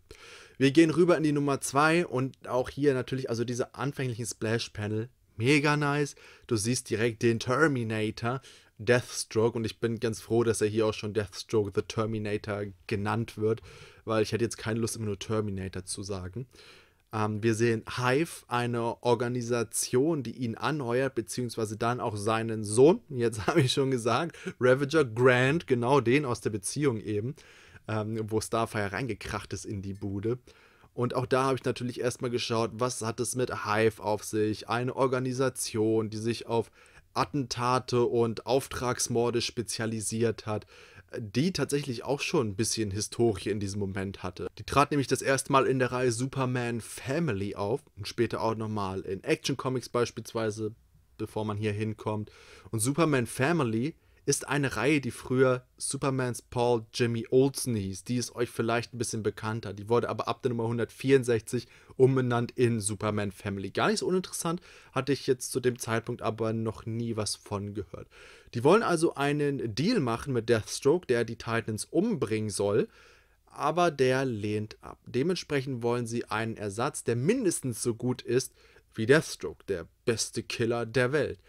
Wir gehen rüber in die Nummer 2 und auch hier natürlich, also diese anfänglichen Splash-Panel, mega nice. Du siehst direkt den Terminator, Deathstroke und ich bin ganz froh, dass er hier auch schon Deathstroke The Terminator genannt wird, weil ich hätte jetzt keine Lust, immer nur Terminator zu sagen. Ähm, wir sehen Hive, eine Organisation, die ihn anheuert, beziehungsweise dann auch seinen Sohn, jetzt (laughs) habe ich schon gesagt, Ravager Grant, genau den aus der Beziehung eben, ähm, wo Starfire reingekracht ist in die Bude. Und auch da habe ich natürlich erstmal geschaut, was hat es mit Hive auf sich? Eine Organisation, die sich auf Attentate und Auftragsmorde spezialisiert hat die tatsächlich auch schon ein bisschen Historie in diesem Moment hatte. Die trat nämlich das erste Mal in der Reihe Superman Family auf und später auch nochmal in Action Comics beispielsweise, bevor man hier hinkommt. Und Superman Family ist eine Reihe, die früher Supermans Paul Jimmy Olsen hieß. Die ist euch vielleicht ein bisschen bekannter. Die wurde aber ab der Nummer 164 umbenannt in Superman Family. Gar nicht so uninteressant, hatte ich jetzt zu dem Zeitpunkt aber noch nie was von gehört. Die wollen also einen Deal machen mit Deathstroke, der die Titans umbringen soll aber der lehnt ab. Dementsprechend wollen sie einen Ersatz, der mindestens so gut ist wie Deathstroke, der beste Killer der Welt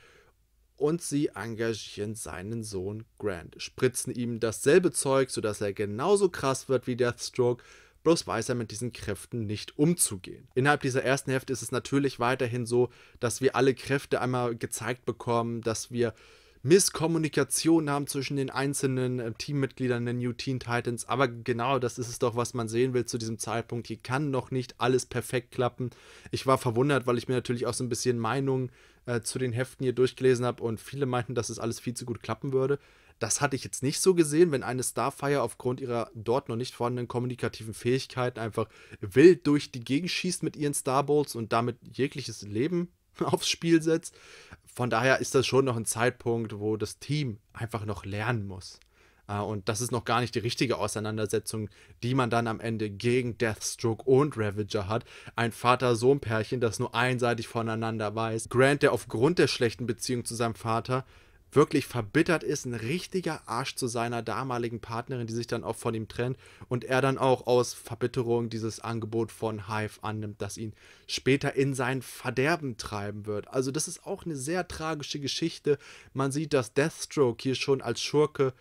und sie engagieren seinen Sohn Grant, spritzen ihm dasselbe Zeug, sodass er genauso krass wird wie Deathstroke. Bloß weiß er mit diesen Kräften nicht umzugehen. Innerhalb dieser ersten Hälfte ist es natürlich weiterhin so, dass wir alle Kräfte einmal gezeigt bekommen, dass wir Misskommunikation haben zwischen den einzelnen äh, Teammitgliedern der New Teen Titans. Aber genau das ist es doch, was man sehen will zu diesem Zeitpunkt. Hier kann noch nicht alles perfekt klappen. Ich war verwundert, weil ich mir natürlich auch so ein bisschen Meinungen äh, zu den Heften hier durchgelesen habe und viele meinten, dass es alles viel zu gut klappen würde. Das hatte ich jetzt nicht so gesehen, wenn eine Starfire aufgrund ihrer dort noch nicht vorhandenen kommunikativen Fähigkeiten einfach wild durch die Gegend schießt mit ihren Starbolts und damit jegliches Leben (laughs) aufs Spiel setzt von daher ist das schon noch ein Zeitpunkt, wo das Team einfach noch lernen muss. Äh, und das ist noch gar nicht die richtige Auseinandersetzung, die man dann am Ende gegen Deathstroke und Ravager hat. Ein Vater-Sohn-Pärchen, das nur einseitig voneinander weiß. Grant, der aufgrund der schlechten Beziehung zu seinem Vater wirklich verbittert ist, ein richtiger Arsch zu seiner damaligen Partnerin, die sich dann auch von ihm trennt und er dann auch aus Verbitterung dieses Angebot von Hive annimmt, das ihn später in sein Verderben treiben wird. Also das ist auch eine sehr tragische Geschichte. Man sieht, dass Deathstroke hier schon als Schurke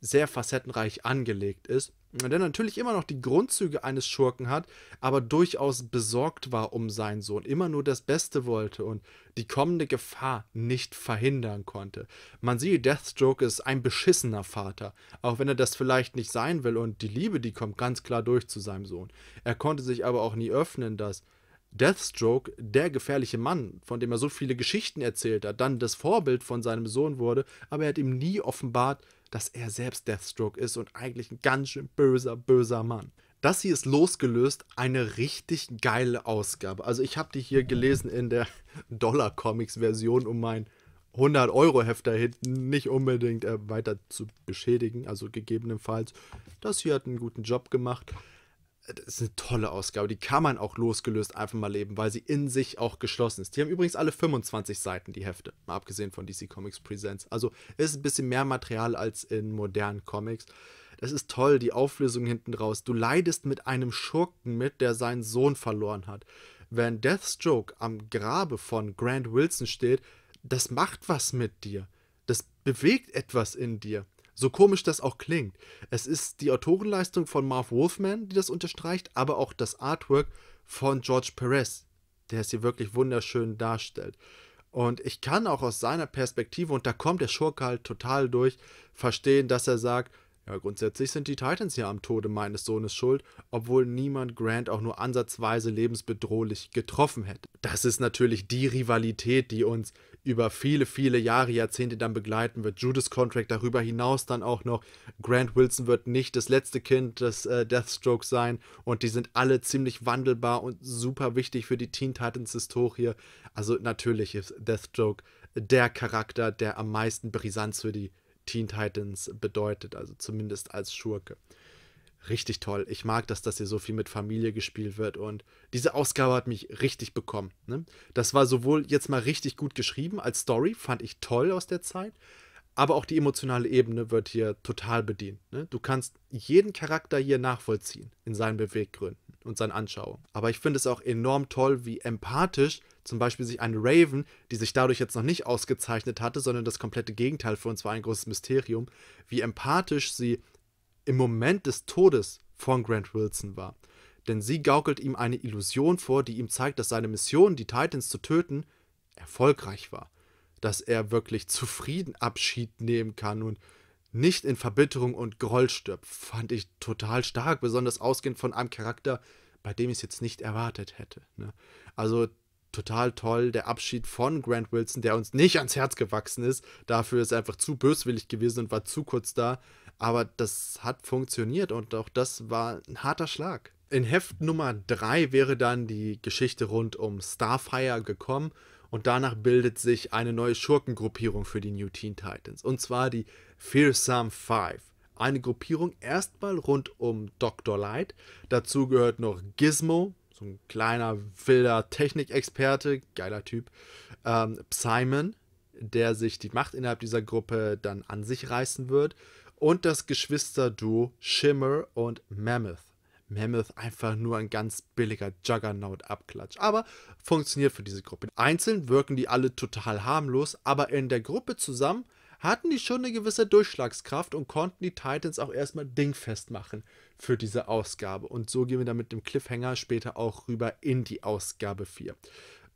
sehr facettenreich angelegt ist der natürlich immer noch die Grundzüge eines Schurken hat, aber durchaus besorgt war um seinen Sohn, immer nur das Beste wollte und die kommende Gefahr nicht verhindern konnte. Man sieht, Deathstroke ist ein beschissener Vater, auch wenn er das vielleicht nicht sein will und die Liebe, die kommt ganz klar durch zu seinem Sohn. Er konnte sich aber auch nie öffnen, dass Deathstroke, der gefährliche Mann, von dem er so viele Geschichten erzählt hat, dann das Vorbild von seinem Sohn wurde, aber er hat ihm nie offenbart, dass er selbst Deathstroke ist und eigentlich ein ganz schön böser, böser Mann. Das hier ist losgelöst eine richtig geile Ausgabe. Also ich habe die hier gelesen in der (laughs) Dollar-Comics-Version, um mein 100-Euro-Heft da hinten nicht unbedingt äh, weiter zu beschädigen. Also gegebenenfalls, das hier hat einen guten Job gemacht das ist eine tolle Ausgabe. Die kann man auch losgelöst einfach mal leben, weil sie in sich auch geschlossen ist. Die haben übrigens alle 25 Seiten, die Hefte, mal abgesehen von DC Comics Presents. Also ist ein bisschen mehr Material als in modernen Comics. Das ist toll, die Auflösung hinten raus. Du leidest mit einem Schurken mit, der seinen Sohn verloren hat. Wenn Deathstroke am Grabe von Grant Wilson steht, das macht was mit dir. Das bewegt etwas in dir. So komisch das auch klingt. Es ist die Autorenleistung von Marv Wolfman, die das unterstreicht, aber auch das Artwork von George Perez, der es hier wirklich wunderschön darstellt. Und ich kann auch aus seiner Perspektive, und da kommt der Schurke halt total durch, verstehen, dass er sagt, ja, grundsätzlich sind die Titans ja am Tode meines Sohnes schuld, obwohl niemand Grant auch nur ansatzweise lebensbedrohlich getroffen hätte. Das ist natürlich die Rivalität, die uns über viele, viele Jahre, Jahrzehnte dann begleiten wird. Judas Contract darüber hinaus dann auch noch. Grant Wilson wird nicht das letzte Kind des äh, Deathstrokes sein und die sind alle ziemlich wandelbar und super wichtig für die Teen Titans Historie. Also natürlich ist Deathstroke der Charakter, der am meisten Brisanz für die Teen Titans bedeutet, also zumindest als Schurke richtig toll. Ich mag das, dass hier so viel mit Familie gespielt wird und diese Ausgabe hat mich richtig bekommen. Ne? Das war sowohl jetzt mal richtig gut geschrieben als Story, fand ich toll aus der Zeit, aber auch die emotionale Ebene wird hier total bedient. Ne? Du kannst jeden Charakter hier nachvollziehen in seinen Beweggründen und seinen Anschauungen. Aber ich finde es auch enorm toll, wie empathisch zum Beispiel sich eine Raven, die sich dadurch jetzt noch nicht ausgezeichnet hatte, sondern das komplette Gegenteil für uns war ein großes Mysterium, wie empathisch sie im Moment des Todes von Grant Wilson war. Denn sie gaukelt ihm eine Illusion vor, die ihm zeigt, dass seine Mission, die Titans zu töten, erfolgreich war. Dass er wirklich zufrieden Abschied nehmen kann und nicht in Verbitterung und Groll stirbt, fand ich total stark, besonders ausgehend von einem Charakter, bei dem ich es jetzt nicht erwartet hätte. Ne? Also total toll, der Abschied von Grant Wilson, der uns nicht ans Herz gewachsen ist. Dafür ist er einfach zu böswillig gewesen und war zu kurz da. Aber das hat funktioniert und auch das war ein harter Schlag. In Heft Nummer 3 wäre dann die Geschichte rund um Starfire gekommen und danach bildet sich eine neue Schurkengruppierung für die New Teen Titans und zwar die Fearsome Five. Eine Gruppierung erstmal rund um Dr. Light. Dazu gehört noch Gizmo, so ein kleiner wilder Technikexperte, geiler Typ. Ähm, Simon, der sich die Macht innerhalb dieser Gruppe dann an sich reißen wird und das Geschwisterduo Shimmer und Mammoth. Mammoth einfach nur ein ganz billiger Juggernaut-Abklatsch, aber funktioniert für diese Gruppe. Einzeln wirken die alle total harmlos, aber in der Gruppe zusammen hatten die schon eine gewisse Durchschlagskraft und konnten die Titans auch erstmal dingfest machen für diese Ausgabe. Und so gehen wir dann mit dem Cliffhanger später auch rüber in die Ausgabe 4.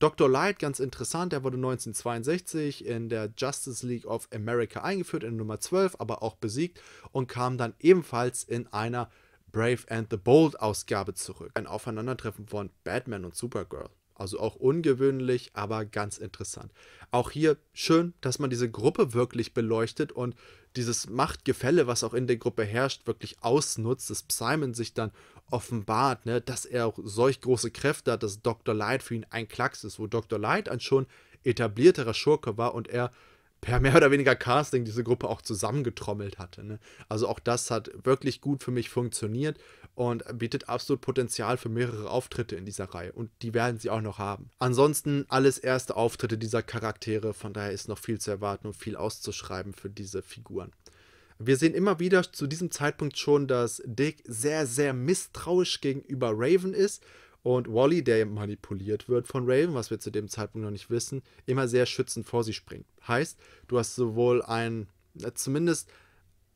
Dr. Light, ganz interessant, der wurde 1962 in der Justice League of America eingeführt, in Nummer 12, aber auch besiegt und kam dann ebenfalls in einer Brave and the Bold Ausgabe zurück. Ein Aufeinandertreffen von Batman und Supergirl. Also auch ungewöhnlich, aber ganz interessant. Auch hier schön, dass man diese Gruppe wirklich beleuchtet und dieses Machtgefälle, was auch in der Gruppe herrscht, wirklich ausnutzt, dass Simon sich dann offenbart, ne, dass er auch solch große Kräfte hat, dass Dr. Light für ihn ein Klacks ist, wo Dr. Light ein schon etablierterer Schurke war und er per mehr oder weniger Casting diese Gruppe auch zusammengetrommelt hatte. Ne? Also auch das hat wirklich gut für mich funktioniert und bietet absolut Potenzial für mehrere Auftritte in dieser Reihe und die werden sie auch noch haben. Ansonsten alles erste Auftritte dieser Charaktere, von daher ist noch viel zu erwarten und viel auszuschreiben für diese Figuren. Wir sehen immer wieder zu diesem Zeitpunkt schon, dass Dick sehr, sehr misstrauisch gegenüber Raven ist und Wally, der manipuliert wird von Raven, was wir zu dem Zeitpunkt noch nicht wissen, immer sehr schützend vor sie springt. Heißt, du hast sowohl ein, äh, zumindest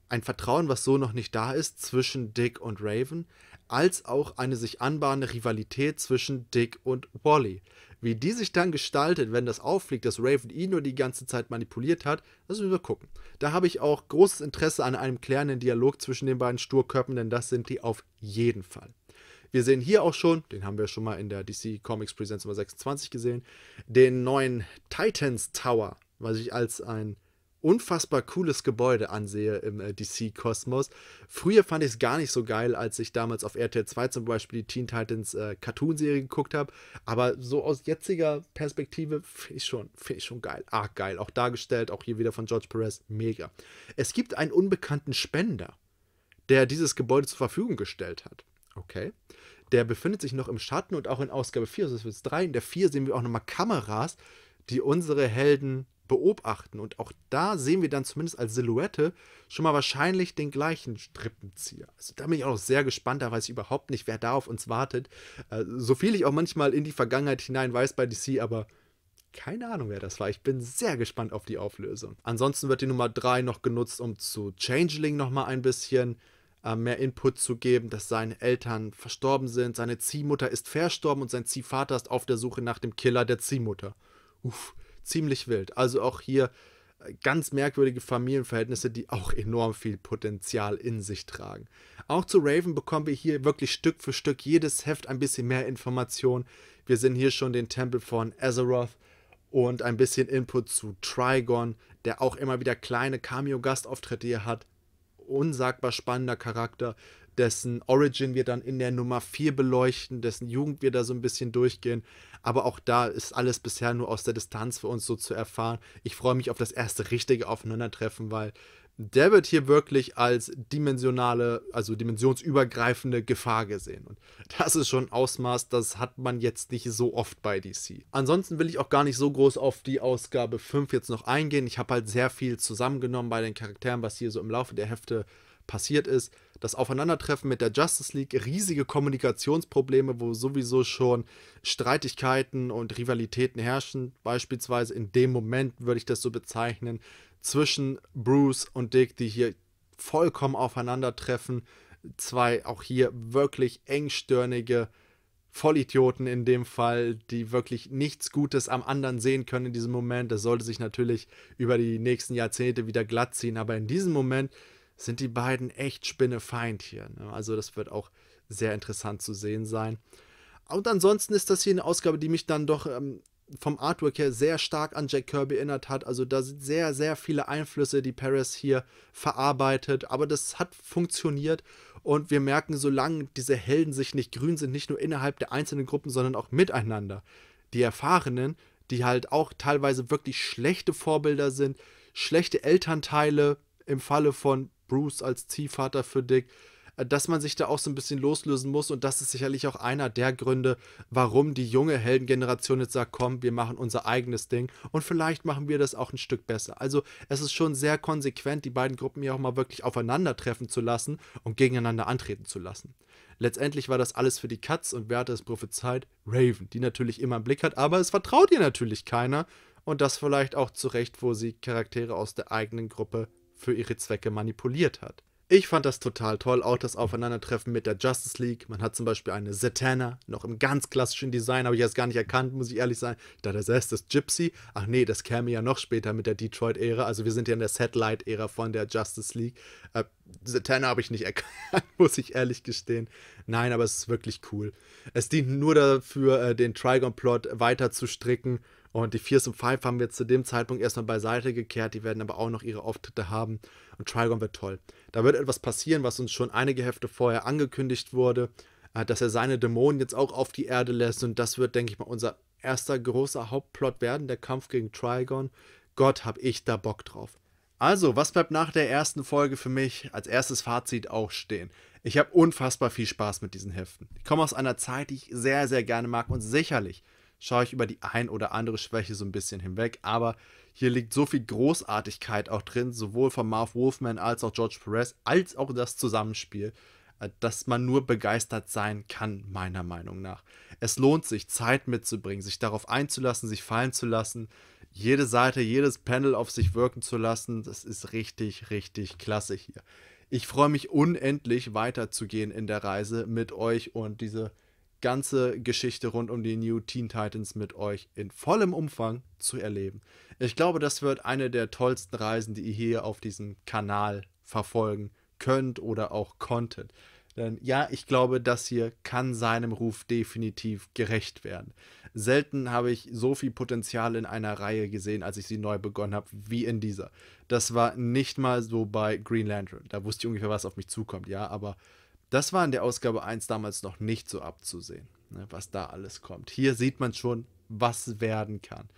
ein Vertrauen, was so noch nicht da ist, zwischen Dick und Raven, als auch eine sich anbahnende Rivalität zwischen Dick und Wally. Wie die sich dann gestaltet, wenn das auffliegt, dass Raven ihn nur die ganze Zeit manipuliert hat, das müssen wir gucken. Da habe ich auch großes Interesse an einem klärenden Dialog zwischen den beiden Sturköpfen, denn das sind die auf jeden Fall. Wir sehen hier auch schon, den haben wir schon mal in der DC Comics Presents Nummer 26 gesehen, den neuen Titans Tower, was ich als ein unfassbar cooles Gebäude ansehe im äh, DC-Kosmos. Früher fand ich es gar nicht so geil, als ich damals auf RTL 2 zum Beispiel die Teen Titans äh, Cartoon-Serie geguckt habe. Aber so aus jetziger Perspektive finde ich, schon, find ich schon geil. Arg ah, geil. Auch dargestellt, auch hier wieder von George Perez. Mega. Es gibt einen unbekannten Spender, der dieses Gebäude zur Verfügung gestellt hat. Okay. Der befindet sich noch im Schatten und auch in Ausgabe 4, also das wird 3. In der 4 sehen wir auch nochmal Kameras, die unsere Helden beobachten. Und auch da sehen wir dann zumindest als Silhouette schon mal wahrscheinlich den gleichen Strippenzieher. Also da bin ich auch noch sehr gespannt, da weiß ich überhaupt nicht, wer da auf uns wartet. Äh, so viel ich auch manchmal in die Vergangenheit hinein weiß bei DC, aber keine Ahnung, wer das war. Ich bin sehr gespannt auf die Auflösung. Ansonsten wird die Nummer 3 noch genutzt, um zu Changeling nochmal ein bisschen äh, mehr Input zu geben, dass seine Eltern verstorben sind, seine Ziehmutter ist verstorben und sein Ziehvater ist auf der Suche nach dem Killer der Ziehmutter. Uff, ziemlich wild. Also auch hier äh, ganz merkwürdige Familienverhältnisse, die auch enorm viel Potenzial in sich tragen. Auch zu Raven bekommen wir hier wirklich Stück für Stück jedes Heft ein bisschen mehr Informationen. Wir sehen hier schon den Tempel von Azeroth und ein bisschen Input zu Trigon, der auch immer wieder kleine Cameo-Gastauftritte hier hat. Unsagbar spannender Charakter dessen Origin wir dann in der Nummer 4 beleuchten, dessen Jugend wir da so ein bisschen durchgehen. Aber auch da ist alles bisher nur aus der Distanz für uns so zu erfahren. Ich freue mich auf das erste richtige Aufeinandertreffen, weil der wird hier wirklich als dimensionale, also dimensionsübergreifende Gefahr gesehen. Und das ist schon ein Ausmaß, das hat man jetzt nicht so oft bei DC. Ansonsten will ich auch gar nicht so groß auf die Ausgabe 5 jetzt noch eingehen. Ich habe halt sehr viel zusammengenommen bei den Charakteren, was hier so im Laufe der Hefte passiert ist das Aufeinandertreffen mit der Justice League, riesige Kommunikationsprobleme, wo sowieso schon Streitigkeiten und Rivalitäten herrschen. Beispielsweise in dem Moment würde ich das so bezeichnen, zwischen Bruce und Dick, die hier vollkommen aufeinandertreffen. Zwei auch hier wirklich engstirnige Vollidioten in dem Fall, die wirklich nichts Gutes am anderen sehen können in diesem Moment. Das sollte sich natürlich über die nächsten Jahrzehnte wieder glatt ziehen, aber in diesem Moment sind die beiden echt Spinnefeind hier. Ne? Also das wird auch sehr interessant zu sehen sein. Und ansonsten ist das hier eine Ausgabe, die mich dann doch ähm, vom Artwork her sehr stark an Jack Kirby erinnert hat. Also da sind sehr, sehr viele Einflüsse, die Paris hier verarbeitet. Aber das hat funktioniert. Und wir merken, solange diese Helden sich nicht grün sind, nicht nur innerhalb der einzelnen Gruppen, sondern auch miteinander. Die Erfahrenen, die halt auch teilweise wirklich schlechte Vorbilder sind, schlechte Elternteile im Falle von Bruce als Ziehvater für Dick, äh, dass man sich da auch so ein bisschen loslösen muss und das ist sicherlich auch einer der Gründe, warum die junge Heldengeneration jetzt sagt, komm, wir machen unser eigenes Ding und vielleicht machen wir das auch ein Stück besser. Also es ist schon sehr konsequent, die beiden Gruppen ja auch mal wirklich aufeinandertreffen zu lassen und gegeneinander antreten zu lassen. Letztendlich war das alles für die Katz und wer hat es prophezeit? Raven, die natürlich immer im Blick hat, aber es vertraut ihr natürlich keiner und das vielleicht auch zu Recht, wo sie Charaktere aus der eigenen Gruppe für ihre Zwecke manipuliert hat. Ich fand das total toll, auch das Aufeinandertreffen mit der Justice League. Man hat zum Beispiel eine Zatanna, noch im ganz klassischen Design, habe ich erst gar nicht erkannt, muss ich ehrlich sein. Da dachte erst, das ist Gypsy. Ach nee, das käme ja noch später mit der Detroit-Ära. Also wir sind ja in der Satellite-Ära von der Justice League. Äh, habe ich nicht (laughs) erkannt, muss ich ehrlich gestehen. Nein, aber es ist wirklich cool. Es dient nur dafür, äh, den Trigon-Plot weiter zu stricken und die Fears und Five haben wir zu dem Zeitpunkt erstmal beiseite gekehrt. Die werden aber auch noch ihre Auftritte haben. Und Trigon wird toll. Da wird etwas passieren, was uns schon einige Hefte vorher angekündigt wurde, äh, dass er seine Dämonen jetzt auch auf die Erde lässt. Und das wird, denke ich mal, unser erster großer Hauptplot werden, der Kampf gegen Trigon. Gott, hab ich da Bock drauf. Also, was bleibt nach der ersten Folge für mich als erstes Fazit auch stehen? Ich habe unfassbar viel Spaß mit diesen Heften. Ich komme aus einer Zeit, die ich sehr, sehr gerne mag und sicherlich schaue ich über die ein oder andere Schwäche so ein bisschen hinweg. Aber hier liegt so viel Großartigkeit auch drin, sowohl von Marv Wolfman als auch George Perez, als auch das Zusammenspiel, äh, dass man nur begeistert sein kann, meiner Meinung nach. Es lohnt sich, Zeit mitzubringen, sich darauf einzulassen, sich fallen zu lassen, jede Seite, jedes Panel auf sich wirken zu lassen. Das ist richtig, richtig klasse hier. Ich freue mich unendlich weiterzugehen in der Reise mit euch und diese ganze Geschichte rund um die New Teen Titans mit euch in vollem Umfang zu erleben. Ich glaube, das wird eine der tollsten Reisen, die ihr hier auf diesem Kanal verfolgen könnt oder auch konntet. Denn ja, ich glaube, das hier kann seinem Ruf definitiv gerecht werden. Selten habe ich so viel Potenzial in einer Reihe gesehen, als ich sie neu begonnen habe, wie in dieser. Das war nicht mal so bei Green Lantern. Da wusste ich ungefähr, was auf mich zukommt, ja, aber das war in der Ausgabe 1 damals noch nicht so abzusehen, ne, was da alles kommt. Hier sieht man schon, was werden kann.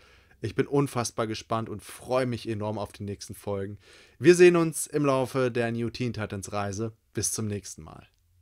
Ich bin unfassbar gespannt und freue mich enorm auf die nächsten Folgen. Wir sehen uns im Laufe der New Teen Titans Reise. Bis zum nächsten Mal.